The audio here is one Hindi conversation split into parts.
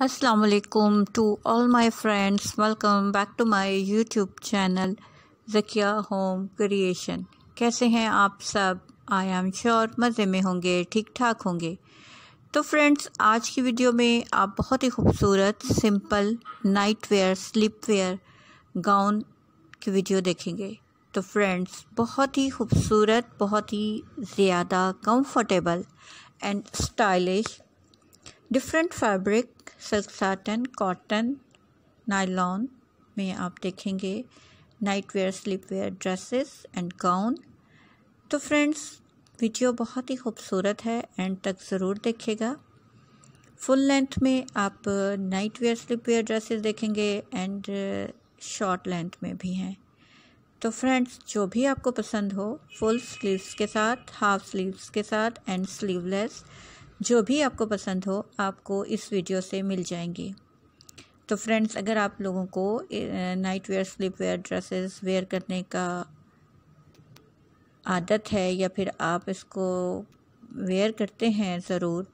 Aslam to all my friends welcome back to my YouTube channel Zakia home creation कैसे हैं आप सब आई एम श्योर मज़े में होंगे ठीक ठाक होंगे तो फ्रेंड्स आज की वीडियो में आप बहुत ही खूबसूरत simple night wear sleep wear gown की वीडियो देखेंगे तो फ्रेंड्स बहुत ही खूबसूरत बहुत ही ज़्यादा comfortable and stylish different fabric silk satin cotton nylon में आप देखेंगे night wear sleep wear dresses and gown तो फ्रेंड्स वीडियो बहुत ही खूबसूरत है एंड तक ज़रूर देखेगा फुल लेंथ में आप नाइट वेयर वेयर ड्रेसेस देखेंगे एंड शॉर्ट लेंथ में भी हैं तो फ्रेंड्स जो भी आपको पसंद हो फुल स्लीव्स के साथ हाफ स्लीव्स के साथ एंड स्लीवलेस जो भी आपको पसंद हो आपको इस वीडियो से मिल जाएंगी तो फ्रेंड्स अगर आप लोगों को night wear sleep wear dresses wear करने का आदत है या फिर आप इसको वेयर करते हैं ज़रूर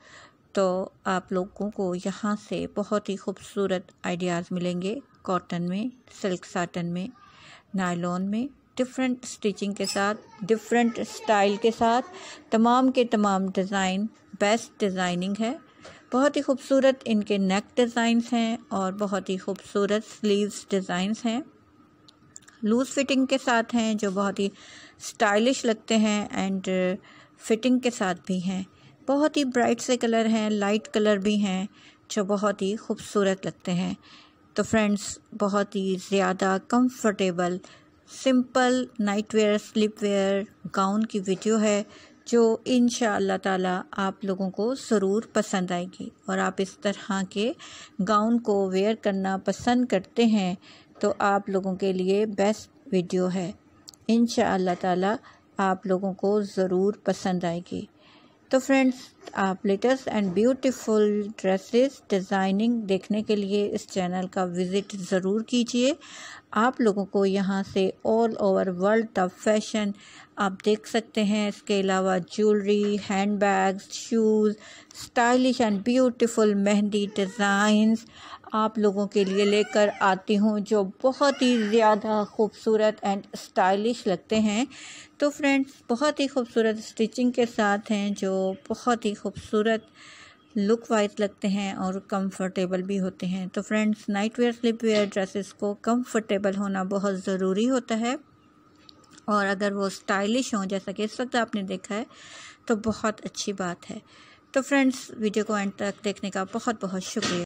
तो आप लोगों को यहाँ से बहुत ही खूबसूरत आइडियाज़ मिलेंगे कॉटन में सिल्क साटन में नायलॉन में डिफरेंट स्टिचिंग के साथ डिफरेंट स्टाइल के साथ तमाम के तमाम डिज़ाइन बेस्ट डिज़ाइनिंग है बहुत ही खूबसूरत इनके नेक डिज़ाइंस हैं और बहुत ही खूबसूरत स्लीव्स डिज़ाइंस हैं लूज़ फिटिंग के साथ हैं जो बहुत ही स्टाइलिश लगते हैं एंड फिटिंग uh, के साथ भी हैं बहुत ही ब्राइट से कलर हैं लाइट कलर भी हैं जो बहुत ही खूबसूरत लगते हैं तो फ्रेंड्स बहुत ही ज़्यादा comfortable simple night wear sleep wear gown की वीडियो है जो इन ताला आप लोगों को ज़रूर पसंद आएगी और आप इस तरह के गाउन को वेयर करना पसंद करते हैं तो आप लोगों के लिए बेस्ट वीडियो है इन ताला आप लोगों को ज़रूर पसंद आएगी तो फ्रेंड्स आप latest and beautiful dresses designing देखने के लिए इस चैनल का विज़िट ज़रूर कीजिए आप लोगों को यहाँ से ऑल ओवर वर्ल्ड का फैशन आप देख सकते हैं इसके अलावा jewellery handbags shoes stylish and beautiful mehndi designs आप लोगों के लिए लेकर आती हूँ जो बहुत ही ज़्यादा खूबसूरत एंड स्टाइलिश लगते हैं तो फ्रेंड्स बहुत ही खूबसूरत स्टिचिंग के साथ हैं जो बहुत ही खूबसूरत लुक वाइज लगते हैं और कंफर्टेबल भी होते हैं तो friends night wear slip wear dresses को कंफर्टेबल होना बहुत ज़रूरी होता है और अगर वो स्टाइलिश हों जैसा कि इस वक्त आपने देखा है तो बहुत अच्छी बात है तो फ्रेंड्स वीडियो को एंड तक देखने का बहुत बहुत शुक्रिया